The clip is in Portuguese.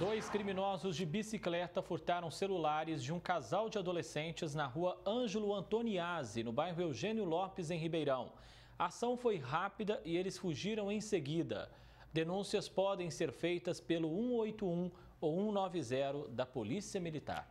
Dois criminosos de bicicleta furtaram celulares de um casal de adolescentes na rua Ângelo Antoniazzi, no bairro Eugênio Lopes, em Ribeirão. A ação foi rápida e eles fugiram em seguida. Denúncias podem ser feitas pelo 181 ou 190 da Polícia Militar.